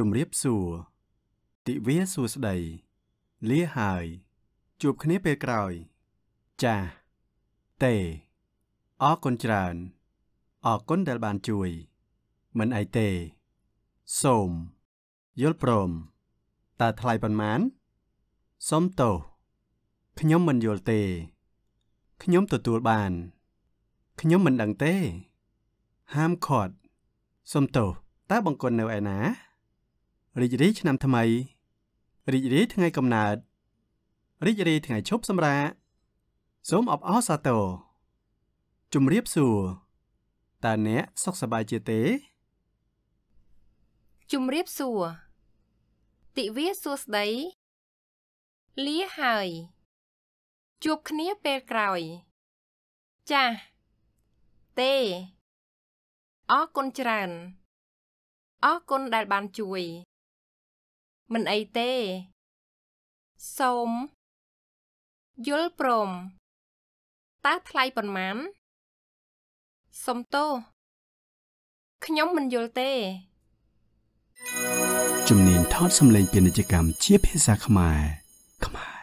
ជំរាបសួរទិវាសួស្តីលាហើយ ជួបគ្នាពេលក្រោយ ចាស់តេអរគុណច្រើនអរគុណដែលបានជួយ មិនអីទេសូមយល់ព្រមតើថ្លៃប៉ុន្មានសូមទោសខ្ញុំមិនយល់ទេខ្ញុំទទួលបានខ្ញុំមិនដឹងទេ ហាមឃាត់សូមទោសតើបង្គន់នៅឯណារីករាយឆ្នាំថ្មី រីករាយថ្ងៃកំណើតរីករាយថ្ងៃឈប់សម្រាកសូមអបអរសាទរជម្រាបសួរតើអ្នកសុខសប្បាយជាទេជម្រាបសួរទិវាសួស្តីលាហើយ ជួបគ្នាពេលក្រោយ ចាស់ទេអរគុណច្រើនអរគុណដែលបានជួយមិនអីទេសូមយល់ព្រមតើថ្លៃប៉ុន្មានសុំទោសខ្ញុំមិនយល់ទេជំនាញថតសម្លេងពាណិជ្ជកម្មជាភាសាខ្មែរខ្មែរ